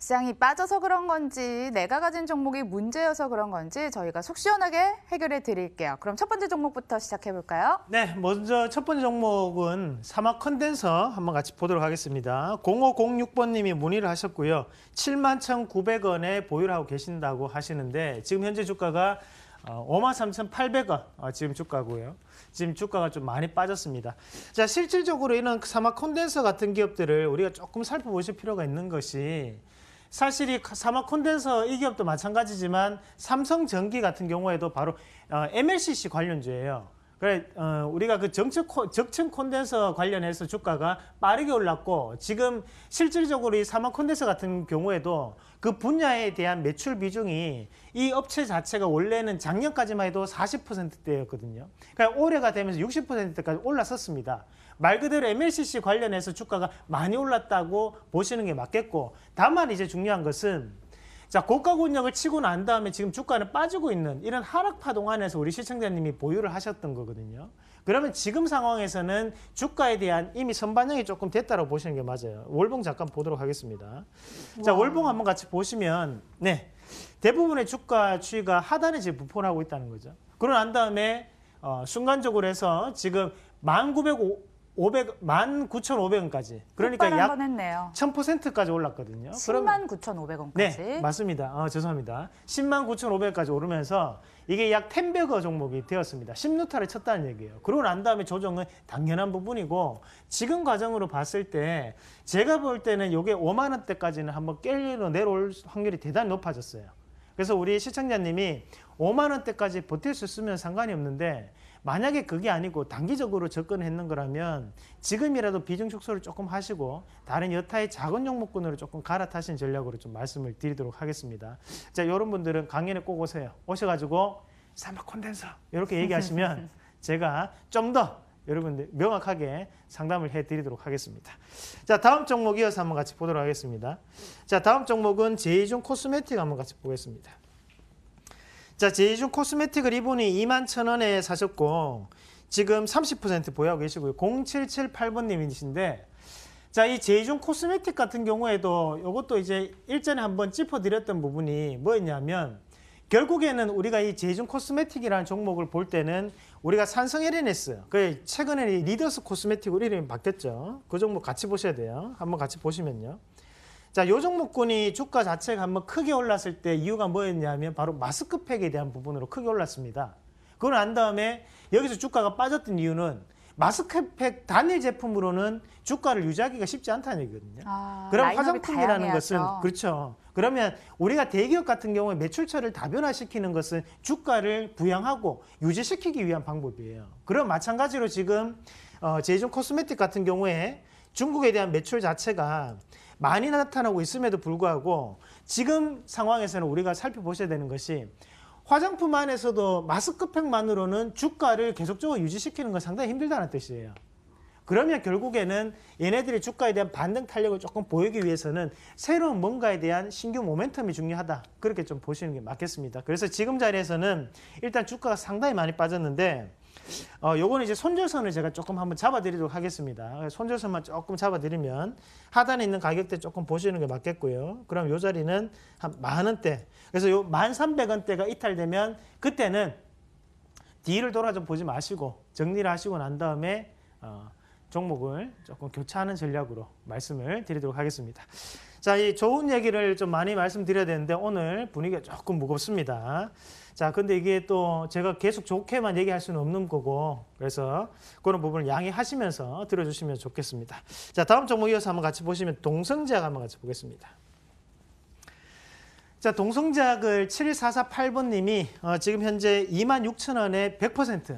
시장이 빠져서 그런 건지 내가 가진 종목이 문제여서 그런 건지 저희가 속 시원하게 해결해 드릴게요. 그럼 첫 번째 종목부터 시작해 볼까요? 네, 먼저 첫 번째 종목은 사막 컨덴서 한번 같이 보도록 하겠습니다. 0506번님이 문의를 하셨고요. 71,900원에 보유를 하고 계신다고 하시는데 지금 현재 주가가 53,800원 어, 어, 지금 주가고요. 지금 주가가 좀 많이 빠졌습니다. 자, 실질적으로 이런 사막 그 콘덴서 같은 기업들을 우리가 조금 살펴보실 필요가 있는 것이 사실 이 사막 콘덴서 이 기업도 마찬가지지만 삼성전기 같은 경우에도 바로 어, MLCC 관련주예요. 그래 어, 우리가 그 정측 적층 콘덴서 관련해서 주가가 빠르게 올랐고 지금 실질적으로 이 사막 콘덴서 같은 경우에도 그 분야에 대한 매출 비중이 이 업체 자체가 원래는 작년까지만 해도 40%대였거든요. 그러니까 올해가 되면서 60%대까지 올라섰습니다. 말 그대로 MLCC 관련해서 주가가 많이 올랐다고 보시는 게 맞겠고 다만 이제 중요한 것은 자 고가 권역을 치고 난 다음에 지금 주가는 빠지고 있는 이런 하락 파동 안에서 우리 시청자님이 보유를 하셨던 거거든요. 그러면 지금 상황에서는 주가에 대한 이미 선반영이 조금 됐다고 보시는 게 맞아요. 월봉 잠깐 보도록 하겠습니다. 와. 자 월봉 한번 같이 보시면 네 대부분의 주가 추이가 하단에 지금 부풀하고 포 있다는 거죠. 그러고 난 다음에 어, 순간적으로 해서 지금 1905 500, 19,500원까지. 그러니까 약 1000%까지 올랐거든요. 10만 9,500원까지. 네, 맞습니다. 아, 죄송합니다. 10만 9,500원까지 오르면서 이게 약1 0베거 종목이 되었습니다. 10루타를 쳤다는 얘기예요. 그러고 난 다음에 조정은 당연한 부분이고 지금 과정으로 봤을 때 제가 볼 때는 이게 5만 원대까지는 한번 깰리로 내려올 확률이 대단히 높아졌어요. 그래서 우리 시청자님이 5만 원대까지 버틸 수 있으면 상관이 없는데 만약에 그게 아니고 단기적으로 접근했는 거라면 지금이라도 비중 축소를 조금 하시고 다른 여타의 작은 종목군으로 조금 갈아타신 전략으로 좀 말씀을 드리도록 하겠습니다. 자, 이런 분들은 강연에 꼭 오세요. 오셔가지고 삼박 콘덴서 이렇게 얘기하시면 제가 좀 더 여러분들 명확하게 상담을 해드리도록 하겠습니다. 자, 다음 종목 이어서 한번 같이 보도록 하겠습니다. 자, 다음 종목은 제이존 코스메틱 한번 같이 보겠습니다. 자, 제이준 코스메틱 을이분이 21,000원에 사셨고 지금 30% 보유하고 계시고요. 0778번님이신데 자, 이 제이준 코스메틱 같은 경우에도 이것도 이제 일전에 한번 짚어드렸던 부분이 뭐였냐면 결국에는 우리가 이 제이준 코스메틱이라는 종목을 볼 때는 우리가 산성 LNS, 그 최근에 리더스 코스메틱으로 이름이 바뀌었죠. 그 종목 같이 보셔야 돼요. 한번 같이 보시면요. 자, 요 종목군이 주가 자체가 한번 크게 올랐을 때 이유가 뭐였냐면 바로 마스크팩에 대한 부분으로 크게 올랐습니다. 그걸 안 다음에 여기서 주가가 빠졌던 이유는 마스크팩 단일 제품으로는 주가를 유지하기가 쉽지 않다는 얘기거든요. 아, 그럼 화장품이라는 다양해야죠. 것은 그렇죠. 그러면 우리가 대기업 같은 경우에 매출처를 다변화시키는 것은 주가를 부양하고 유지시키기 위한 방법이에요. 그럼 마찬가지로 지금 어, 제이존 코스메틱 같은 경우에 중국에 대한 매출 자체가 많이 나타나고 있음에도 불구하고 지금 상황에서는 우리가 살펴보셔야 되는 것이 화장품 안에서도 마스크팩만으로는 주가를 계속적으로 유지시키는 건 상당히 힘들다는 뜻이에요. 그러면 결국에는 얘네들이 주가에 대한 반등 탄력을 조금 보이기 위해서는 새로운 뭔가에 대한 신규 모멘텀이 중요하다. 그렇게 좀 보시는 게 맞겠습니다. 그래서 지금 자리에서는 일단 주가가 상당히 많이 빠졌는데 어, 요거는 이제 손절선을 제가 조금 한번 잡아드리도록 하겠습니다. 손절선만 조금 잡아드리면 하단에 있는 가격대 조금 보시는 게 맞겠고요. 그럼 요 자리는 한 만원대. 그래서 요만 삼백 원대가 이탈되면 그때는 뒤를 돌아 좀 보지 마시고 정리를 하시고 난 다음에 어, 종목을 조금 교차하는 전략으로 말씀을 드리도록 하겠습니다. 자, 이 좋은 얘기를 좀 많이 말씀드려야 되는데 오늘 분위기가 조금 무겁습니다. 자, 근데 이게 또 제가 계속 좋게만 얘기할 수는 없는 거고 그래서 그런 부분을 양해하시면서 들어주시면 좋겠습니다. 자, 다음 종목 이어서 한번 같이 보시면 동성제약 한번 같이 보겠습니다. 자, 동성제약을 7448번님이 어, 지금 현재 2만 6천 원에 100%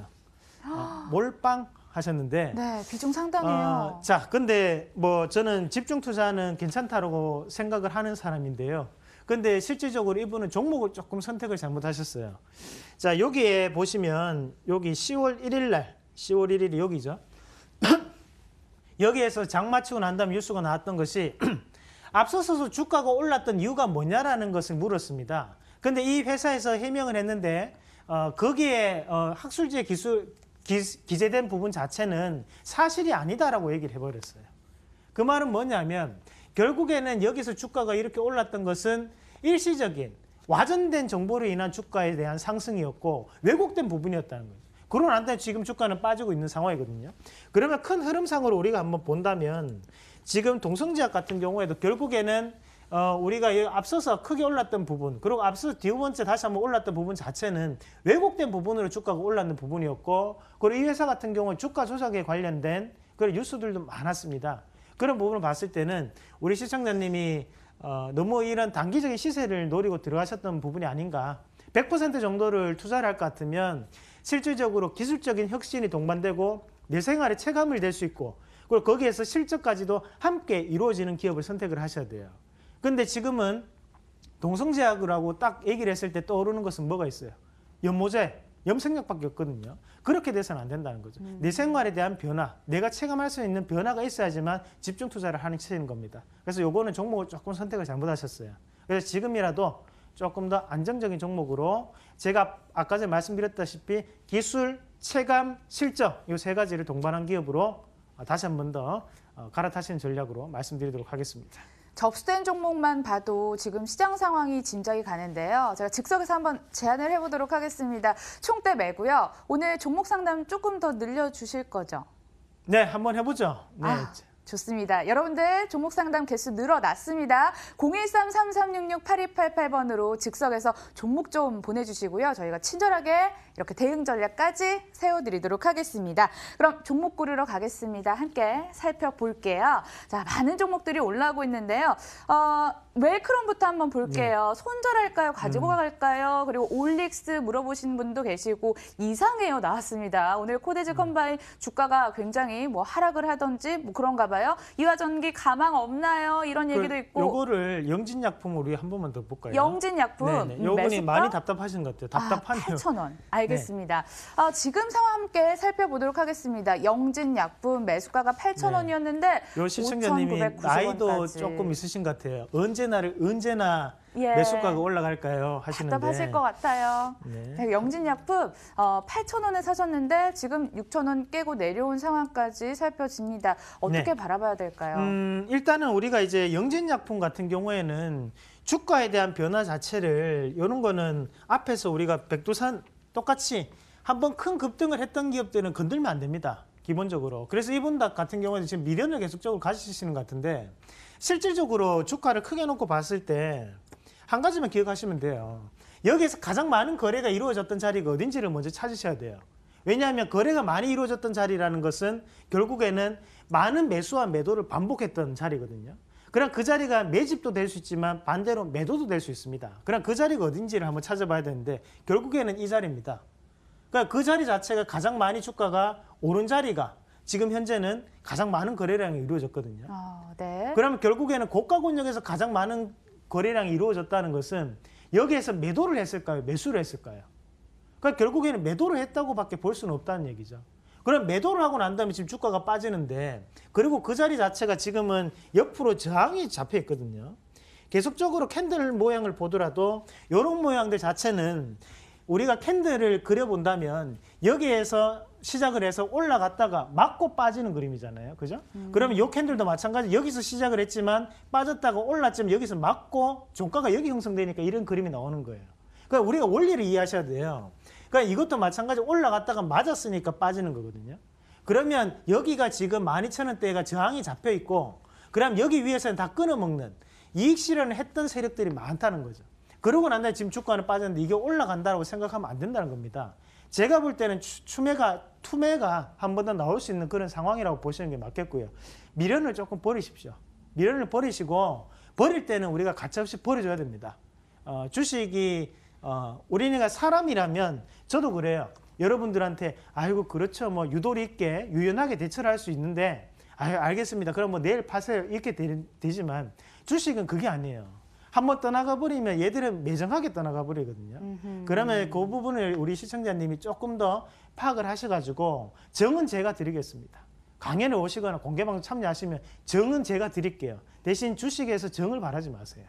어, 몰빵 하셨는데 네, 비중 상당해요. 어, 자, 근데 뭐 저는 집중 투자는 괜찮다라고 생각을 하는 사람인데요. 근데 실질적으로 이분은 종목을 조금 선택을 잘못하셨어요. 자, 여기에 보시면 여기 10월 1일 날, 10월 1일이 여기죠. 여기에서 장 마치고 난 다음 뉴스가 나왔던 것이 앞서서 주가가 올랐던 이유가 뭐냐라는 것을 물었습니다. 근데 이 회사에서 해명을 했는데 어, 거기에 어, 학술지의 기술 기, 기재된 부분 자체는 사실이 아니다라고 얘기를 해버렸어요. 그 말은 뭐냐면 결국에는 여기서 주가가 이렇게 올랐던 것은 일시적인 와전된 정보로 인한 주가에 대한 상승이었고 왜곡된 부분이었다는 거죠. 그런 안에 지금 주가는 빠지고 있는 상황이거든요. 그러면 큰 흐름상으로 우리가 한번 본다면 지금 동성지학 같은 경우에도 결국에는 어, 우리가 앞서서 크게 올랐던 부분 그리고 앞서 두 번째 다시 한번 올랐던 부분 자체는 왜곡된 부분으로 주가가 올랐는 부분이었고 그리고 이 회사 같은 경우는 주가 조작에 관련된 그런 뉴스들도 많았습니다. 그런 부분을 봤을 때는 우리 시청자님이 어, 너무 이런 단기적인 시세를 노리고 들어가셨던 부분이 아닌가 100% 정도를 투자를 할 것 같으면 실질적으로 기술적인 혁신이 동반되고 내 생활에 체감을 낼 수 있고 그리고 거기에서 실적까지도 함께 이루어지는 기업을 선택을 하셔야 돼요. 근데 지금은 동성제약이라고 딱 얘기를 했을 때 떠오르는 것은 뭐가 있어요? 연모제, 염색약밖에 없거든요. 그렇게 돼서는 안 된다는 거죠. 음. 내 생활에 대한 변화, 내가 체감할 수 있는 변화가 있어야지만 집중 투자를 하는 체인 겁니다. 그래서 요거는 종목을 조금 선택을 잘못하셨어요. 그래서 지금이라도 조금 더 안정적인 종목으로 제가 아까 전에 말씀드렸다시피 기술, 체감, 실적 이 세 가지를 동반한 기업으로 다시 한 번더 어, 갈아타시는 전략으로 말씀드리도록 하겠습니다. 접수된 종목만 봐도 지금 시장 상황이 짐작이 가는데요. 제가 즉석에서 한번 제안을 해보도록 하겠습니다. 총대 매고요. 오늘 종목 상담 조금 더 늘려주실 거죠? 네, 한번 해보죠. 네. 아. 좋습니다. 여러분들 종목 상담 개수 늘어났습니다. 013-3366-8288번으로 즉석에서 종목 좀 보내주시고요. 저희가 친절하게 이렇게 대응 전략까지 세워드리도록 하겠습니다. 그럼 종목 고르러 가겠습니다. 함께 살펴볼게요. 자, 많은 종목들이 올라오고 있는데요. 어, 웰크롬부터 한번 볼게요. 네. 손절할까요? 가지고 음. 갈까요? 그리고 올릭스 물어보신 분도 계시고 이상해요 나왔습니다. 오늘 코데즈 네. 컴바인 주가가 굉장히 뭐 하락을 하던지 뭐 그런가 봐요. 이화 전기 가망 없나요? 이런 얘기도 있고. 요거를 영진약품 으로한 번만 더 볼까요? 영진약품. 네네. 음, 요분이 많이 답답하신 것 같아요. 아, 답답하네요. 아, 8천 원. 알겠습니다. 네. 아, 지금 상황 함께 살펴보도록 하겠습니다. 영진약품 매수가가 8천 원이었는데 네. 요 시청자님이 나이도 조금 있으신 것 같아요. 언제나를 언제나 예. 몇 숟가락 올라갈까요? 하시는데 답답하실 것 같아요. 네. 네 영진약품 어, 8,000원에 사셨는데 지금 6,000원 깨고 내려온 상황까지 살펴집니다. 어떻게 네. 바라봐야 될까요? 음, 일단은 우리가 이제 영진약품 같은 경우에는 주가에 대한 변화 자체를 이런 거는 앞에서 우리가 백두산 똑같이 한번 큰 급등을 했던 기업들은 건들면 안 됩니다. 기본적으로. 그래서 이분 같은 경우는 지금 미련을 계속적으로 가지시는 것 같은데 실질적으로 주가를 크게 놓고 봤을 때한 가지만 기억하시면 돼요. 여기에서 가장 많은 거래가 이루어졌던 자리가 어딘지를 먼저 찾으셔야 돼요. 왜냐하면 거래가 많이 이루어졌던 자리라는 것은 결국에는 많은 매수와 매도를 반복했던 자리거든요. 그럼 그 자리가 매집도 될 수 있지만 반대로 매도도 될 수 있습니다. 그럼 그 자리가 어딘지를 한번 찾아봐야 되는데 결국에는 이 자리입니다. 그러니까 그 자리 자체가 가장 많이 주가가 오른 자리가 지금 현재는 가장 많은 거래량이 이루어졌거든요. 아, 네. 그러면 결국에는 고가 권역에서 가장 많은 거래량이 이루어졌다는 것은 여기에서 매도를 했을까요? 매수를 했을까요? 그러니까 결국에는 매도를 했다고밖에 볼 수는 없다는 얘기죠. 그럼 매도를 하고 난 다음에 지금 주가가 빠지는데 그리고 그 자리 자체가 지금은 옆으로 저항이 잡혀 있거든요. 계속적으로 캔들 모양을 보더라도 이런 모양들 자체는 우리가 캔들을 그려본다면 여기에서 시작을 해서 올라갔다가 맞고 빠지는 그림이잖아요. 그죠? 음. 그러면 요 캔들도 마찬가지 여기서 시작을 했지만 빠졌다가 올랐지만 여기서 맞고 종가가 여기 형성되니까 이런 그림이 나오는 거예요. 그러니까 우리가 원리를 이해하셔야 돼요. 그러니까 이것도 마찬가지 올라갔다가 맞았으니까 빠지는 거거든요. 그러면 여기가 지금 12,000원대가 저항이 잡혀 있고 그럼 여기 위에서는 다 끊어먹는 이익 실현을 했던 세력들이 많다는 거죠. 그러고 난 다음에 지금 주가는 빠졌는데 이게 올라간다고 생각하면 안 된다는 겁니다. 제가 볼 때는 추매가 투매가 한 번 더 나올 수 있는 그런 상황이라고 보시는 게 맞겠고요. 미련을 조금 버리십시오. 미련을 버리시고 버릴 때는 우리가 가차없이 버려줘야 됩니다. 어, 주식이 어, 우리네가 사람이라면 저도 그래요. 여러분들한테 아이고 그렇죠 뭐 유도리 있게 유연하게 대처를 할 수 있는데 아 알겠습니다. 그럼 뭐 내일 파세요 이렇게 되, 되지만 주식은 그게 아니에요. 한번 떠나가 버리면 얘들은 매정하게 떠나가 버리거든요. 음흠. 그러면 그 부분을 우리 시청자님이 조금 더 파악을 하셔가지고 정은 제가 드리겠습니다. 강연에 오시거나 공개방송 참여하시면 정은 제가 드릴게요. 대신 주식에서 정을 바라지 마세요.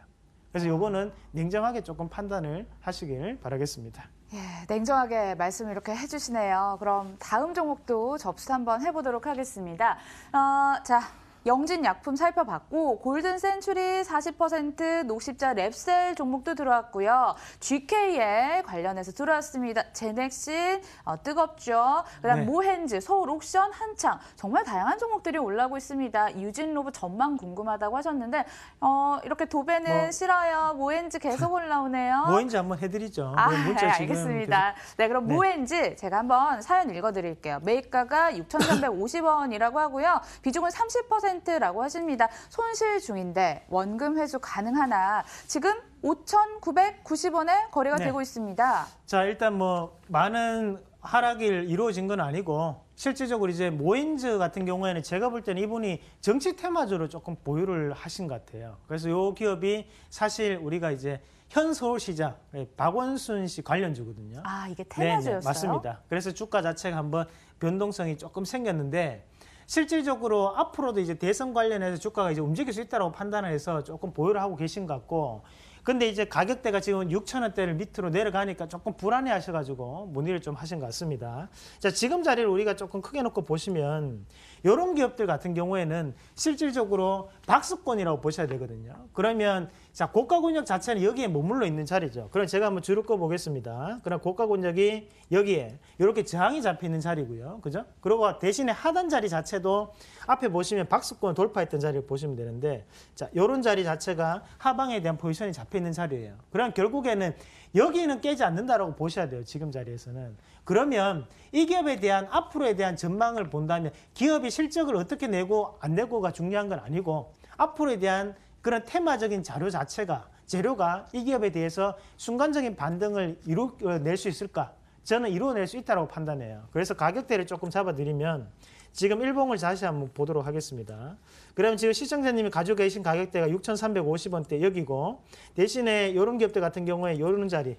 그래서 아. 요거는 냉정하게 조금 판단을 하시길 바라겠습니다. 예, 냉정하게 말씀 이렇게 해주시네요. 그럼 다음 종목도 접수 한번 해보도록 하겠습니다. 어, 자, 영진 약품 살펴봤고 골든 센츄리 40% 녹십자 랩셀 종목도 들어왔고요. GK에 관련해서 들어왔습니다. 제넥신 어, 뜨겁죠. 그다음 네. 모헨즈, 서울 옥션, 한창 정말 다양한 종목들이 올라오고 있습니다. 유진 로브 전망 궁금하다고 하셨는데 어, 이렇게 도배는 뭐, 싫어요. 모헨즈 계속 올라오네요. 모헨즈 한번 해드리죠. 아, 네, 알겠습니다. 계속... 네, 그럼 네. 모헨즈 제가 한번 사연 읽어드릴게요. 매입가가 6,350원이라고 하고요. 비중은 30% 1라고 하십니다. 손실 중인데 원금 회수 가능하나 지금 5,990원에 거래가 네. 되고 있습니다. 자, 일단 뭐 많은 하락이 이루어진 건 아니고 실질적으로 이제 모인즈 같은 경우에는 제가 볼 때는 이분이 정치 테마주로 조금 보유를 하신 것 같아요. 그래서 이 기업이 사실 우리가 이제 현 서울시장 박원순 씨 관련주거든요. 아 이게 네, 네, 테마주였어요? 네 맞습니다. 그래서 주가 자체가 한번 변동성이 조금 생겼는데 실질적으로 앞으로도 이제 대선 관련해서 주가가 이제 움직일 수 있다고 판단을 해서 조금 보유를 하고 계신 것 같고 근데 이제 가격대가 지금 6천원대를 밑으로 내려가니까 조금 불안해 하셔가지고 문의를 좀 하신 것 같습니다. 자, 지금 자리를 우리가 조금 크게 놓고 보시면 요런 기업들 같은 경우에는 실질적으로 박스권이라고 보셔야 되거든요. 그러면 자, 고가 권역 자체는 여기에 머물러 있는 자리죠. 그럼 제가 한번 줄을 꺼 보겠습니다. 그럼 고가 권역이 여기에 이렇게 저항이 잡혀 있는 자리고요. 그죠? 그리고 대신에 하단 자리 자체도 앞에 보시면 박수권 돌파했던 자리를 보시면 되는데 자, 요런 자리 자체가 하방에 대한 포지션이 잡혀 있는 자리예요. 그럼 결국에는 여기는 깨지 않는다라고 보셔야 돼요. 지금 자리에서는. 그러면 이 기업에 대한 앞으로에 대한 전망을 본다면 기업이 실적을 어떻게 내고 안 내고가 중요한 건 아니고 앞으로에 대한 그런 테마적인 자료 자체가 재료가 이 기업에 대해서 순간적인 반등을 이뤄낼 어, 수 있을까? 저는 이루어낼 수 있다고 판단해요. 그래서 가격대를 조금 잡아드리면 지금 일봉을 다시 한번 보도록 하겠습니다. 그러면 지금 시청자님이 가지고 계신 가격대가 6,350원대 여기고 대신에 이런 기업들 같은 경우에 이런 자리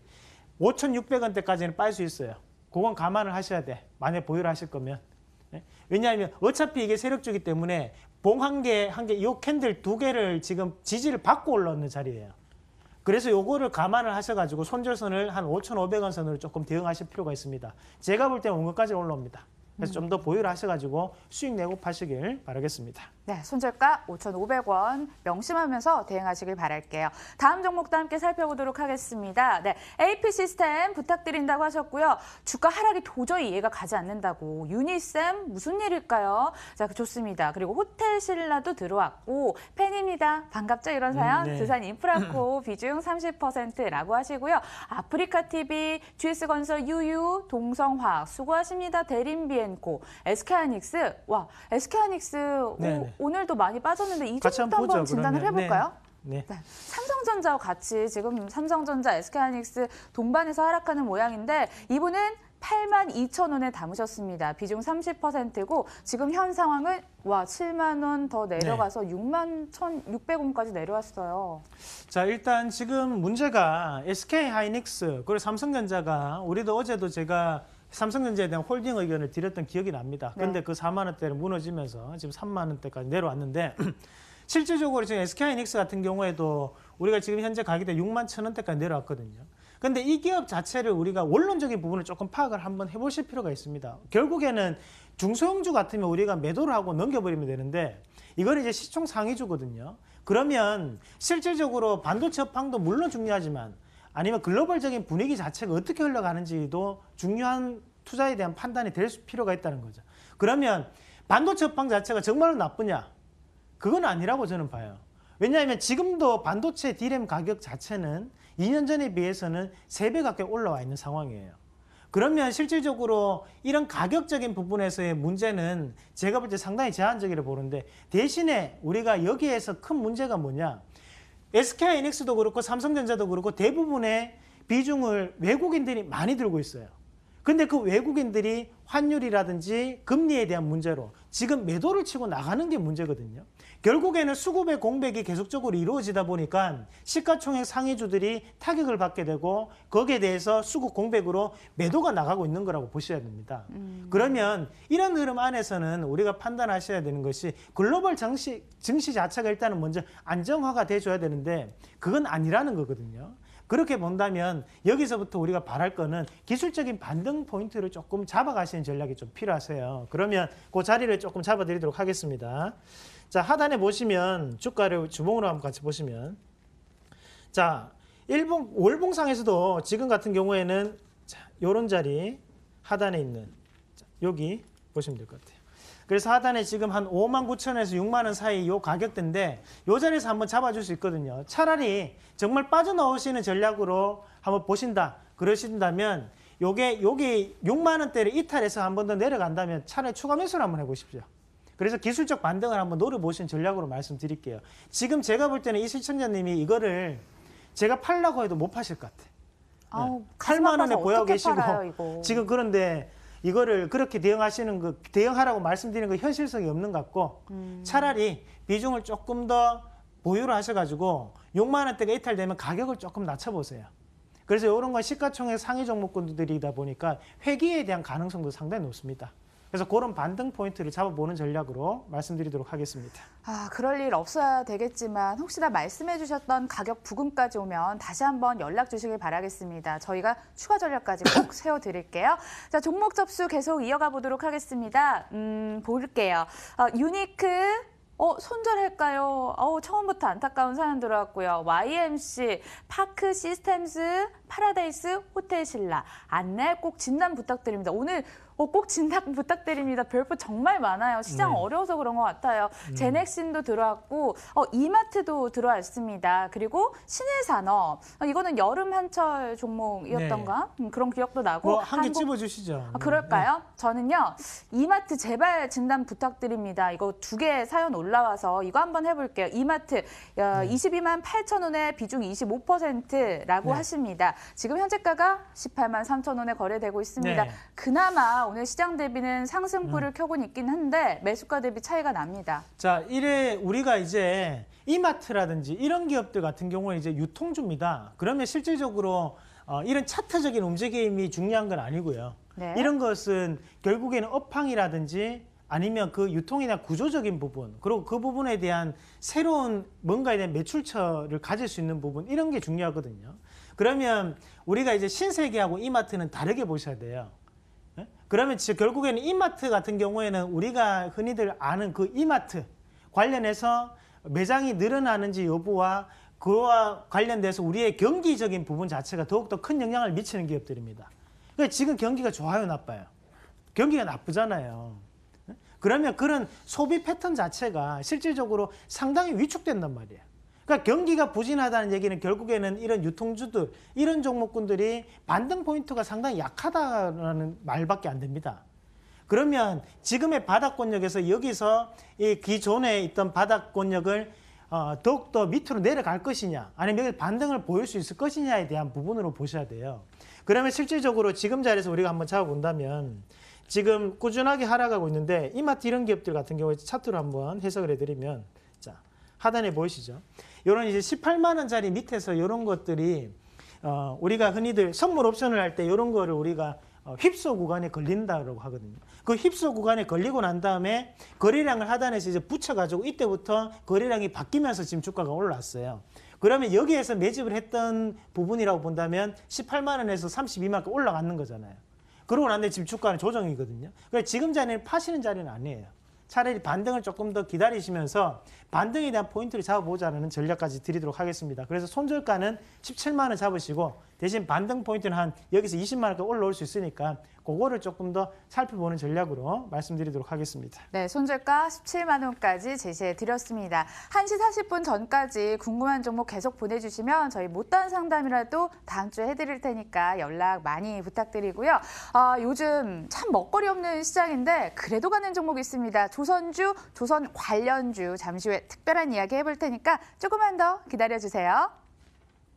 5,600원대까지는 빨 수 있어요. 그건 감안을 하셔야 돼. 만약 에 보유를 하실 거면. 네? 왜냐하면 어차피 이게 세력주기 때문에 봉한 개, 한 개, 요 캔들 두 개를 지금 지지를 받고 올라오는 자리예요. 그래서 요거를 감안을 하셔가지고 손절선을 한 5,500원 선으로 조금 대응하실 필요가 있습니다. 제가 볼 때는 원금까지 올라옵니다. 그래서 음. 좀더 보유를 하셔가지고 수익 내고 파시길 바라겠습니다. 네, 손절가 5,500원 명심하면서 대응하시길 바랄게요. 다음 종목도 함께 살펴보도록 하겠습니다. 네, AP 시스템 부탁드린다고 하셨고요. 주가 하락이 도저히 이해가 가지 않는다고. 유니쌤 무슨 일일까요? 자, 좋습니다. 그리고 호텔 신라도 들어왔고 팬입니다. 반갑죠? 이런 음, 사연. 음, 네. 두산 인프라코 비중 30%라고 하시고요. 아프리카 TV, GS건설 유유, 동성화학 수고하십니다. 대림비엔코, SK하닉스. 와, SK하닉스. 네. 네. 오늘도 많이 빠졌는데 이 종목도 한번, 보죠, 진단을 그러면. 네. 해볼까요? 네. 네. 삼성전자와 같이 지금 삼성전자, SK하이닉스 동반해서 하락하는 모양인데 이분은 8만 2천 원에 담으셨습니다. 비중 30%고 지금 현 상황은 와 7만 원 더 내려가서 네. 6만 1,600원까지 내려왔어요. 자 일단 지금 문제가 SK 하이닉스 그리고 삼성전자가 우리도 어제도 제가 삼성전자에 대한 홀딩 의견을 드렸던 기억이 납니다. 네. 근데 그 4만 원대를 무너지면서 지금 3만 원대까지 내려왔는데 실질적으로 지금 SK하이닉스 같은 경우에도 우리가 지금 현재 가격대 6만 천 원대까지 내려왔거든요. 근데 이 기업 자체를 우리가 원론적인 부분을 조금 파악을 한번 해보실 필요가 있습니다. 결국에는 중소형주 같으면 우리가 매도를 하고 넘겨버리면 되는데 이걸 이제 시총 상위주거든요. 그러면 실질적으로 반도체 업황도 물론 중요하지만 아니면 글로벌적인 분위기 자체가 어떻게 흘러가는지도 중요한 투자에 대한 판단이 될 필요가 있다는 거죠. 그러면 반도체 업황 자체가 정말로 나쁘냐? 그건 아니라고 저는 봐요. 왜냐하면 지금도 반도체 디램 가격 자체는 2년 전에 비해서는 3배 가까이 올라와 있는 상황이에요. 그러면 실질적으로 이런 가격적인 부분에서의 문제는 제가 볼 때 상당히 제한적이라 보는데 대신에 우리가 여기에서 큰 문제가 뭐냐 SK이닉스도 그렇고 삼성전자도 그렇고 대부분의 비중을 외국인들이 많이 들고 있어요. 근데 그 외국인들이 환율이라든지 금리에 대한 문제로 지금 매도를 치고 나가는 게 문제거든요. 결국에는 수급의 공백이 계속적으로 이루어지다 보니까 시가총액 상위주들이 타격을 받게 되고 거기에 대해서 수급 공백으로 매도가 나가고 있는 거라고 보셔야 됩니다. 음. 그러면 이런 흐름 안에서는 우리가 판단하셔야 되는 것이 글로벌 증시, 증시 자체가 일단은 먼저 안정화가 돼줘야 되는데 그건 아니라는 거거든요. 그렇게 본다면 여기서부터 우리가 바랄 거는 기술적인 반등 포인트를 조금 잡아가시는 전략이 좀 필요하세요. 그러면 그 자리를 조금 잡아드리도록 하겠습니다. 자 하단에 보시면 주가를 주봉으로 한번 같이 보시면 자 일봉 월봉상에서도 지금 같은 경우에는 자, 요런 자리 하단에 있는 자, 여기 보시면 될 것 같아요. 그래서 하단에 지금 한 5만 9천에서 6만 원 사이 요 가격대인데 요 자리에서 한번 잡아줄 수 있거든요. 차라리 정말 빠져나오시는 전략으로 한번 보신다 그러신다면 요게 여기 6만 원대를 이탈해서 한 번 더 내려간다면 차라리 추가 매수를 한번 해보십시오. 그래서 기술적 반등을 한번 노려보신 전략으로 말씀드릴게요. 지금 제가 볼 때는 이실천자님이 이거를 제가 팔라고 해도 못 파실 것 같아. 요우 네. 8만 원에 보여 계시고 팔아요, 지금 그런데 이거를 그렇게 대응하시는 그 대응하라고 말씀드리는 거 그 현실성이 없는 것 같고 음. 차라리 비중을 조금 더 보유를 하셔가지고 6만 원대가 이탈되면 가격을 조금 낮춰보세요. 그래서 이런 건 시가총액 상위 종목군들이다 보니까 회기에 대한 가능성도 상당히 높습니다. 그래서 그런 반등 포인트를 잡아보는 전략으로 말씀드리도록 하겠습니다. 아, 그럴 일 없어야 되겠지만 혹시나 말씀해 주셨던 가격 부근까지 오면 다시 한번 연락 주시길 바라겠습니다. 저희가 추가 전략까지 꼭 세워 드릴게요. 자, 종목 접수 계속 이어가 보도록 하겠습니다. 음, 볼게요. 어, 유니크 어, 손절할까요? 어, 처음부터 안타까운 사연 들어왔고요. YMC, 파크 시스템스, 파라다이스 호텔 신라 안내 꼭 진단 부탁드립니다. 오늘 어, 꼭 진단 부탁드립니다. 별표 정말 많아요. 시장 네. 어려워서 그런 것 같아요. 음. 제넥신도 들어왔고 어, 이마트도 들어왔습니다. 그리고 신해산업 어, 이거는 여름 한철 종목이었던가 네. 음, 그런 기억도 나고 뭐, 한개 찝어주시죠. 아, 그럴까요? 네. 저는요 이마트 제발 진단 부탁드립니다. 이거 두 개 사연 올라와서 이거 한번 해볼게요. 이마트 어, 22만 8천 원에 비중 25%라고 하십니다. 지금 현재가가 18만 3천 원에 거래되고 있습니다. 네. 그나마 오늘 시장 대비는 상승부를 음. 켜고 있긴 한데 매수가 대비 차이가 납니다. 자, 이래 우리가 이제 이마트라든지 이런 기업들 같은 경우에 이제 유통주입니다. 그러면 실질적으로 어, 이런 차트적인 움직임이 중요한 건 아니고요. 네. 이런 것은 결국에는 업황이라든지 아니면 그 유통이나 구조적인 부분 그리고 그 부분에 대한 새로운 뭔가에 대한 매출처를 가질 수 있는 부분 이런 게 중요하거든요. 그러면 우리가 이제 신세계하고 이마트는 다르게 보셔야 돼요. 예? 그러면 결국에는 이마트 같은 경우에는 우리가 흔히들 아는 그 이마트 관련해서 매장이 늘어나는지 여부와 그와 관련돼서 우리의 경기적인 부분 자체가 더욱더 큰 영향을 미치는 기업들입니다. 그러니까 지금 경기가 좋아요, 나빠요? 경기가 나쁘잖아요. 예? 그러면 그런 소비 패턴 자체가 실질적으로 상당히 위축된단 말이에요. 그러니까 경기가 부진하다는 얘기는 결국에는 이런 유통주들, 이런 종목군들이 반등 포인트가 상당히 약하다라는 말밖에 안 됩니다. 그러면 지금의 바닥권역에서 여기서 이 기존에 있던 바닥권역을 어, 더욱더 밑으로 내려갈 것이냐 아니면 여기 반등을 보일 수 있을 것이냐에 대한 부분으로 보셔야 돼요. 그러면 실질적으로 지금 자리에서 우리가 한번 잡아본다면 지금 꾸준하게 하락하고 있는데 이마트 이런 기업들 같은 경우에 차트로 한번 해석을 해드리면 자 하단에 보이시죠? 이런 이제 18만 원짜리 밑에서 이런 것들이 어, 우리가 흔히들 선물 옵션을 할 때 이런 거를 우리가 어, 휩소 구간에 걸린다고 하거든요. 그 휩소 구간에 걸리고 난 다음에 거래량을 하단에서 이제 붙여가지고 이때부터 거래량이 바뀌면서 지금 주가가 올랐어요. 그러면 여기에서 매집을 했던 부분이라고 본다면 18만 원에서 32만까지 올라가는 거잖아요. 그러고 난 다음에 지금 주가는 조정이거든요. 그래서 그러니까 지금 자리는 파시는 자리는 아니에요. 차라리 반등을 조금 더 기다리시면서 반등에 대한 포인트를 잡아보자는 전략까지 드리도록 하겠습니다. 그래서 손절가는 17만 원 잡으시고 대신 반등 포인트는 한 여기서 20만 원까지 올라올 수 있으니까 그거를 조금 더 살펴보는 전략으로 말씀드리도록 하겠습니다. 네, 손절가 17만 원까지 제시해 드렸습니다. 1시 40분 전까지 궁금한 종목 계속 보내주시면 저희 못다한 상담이라도 다음 주에 해드릴 테니까 연락 많이 부탁드리고요. 아, 요즘 참 먹거리 없는 시장인데 그래도 가는 종목이 있습니다. 조선주, 조선 관련주 잠시 후에 특별한 이야기 해볼 테니까 조금만 더 기다려주세요.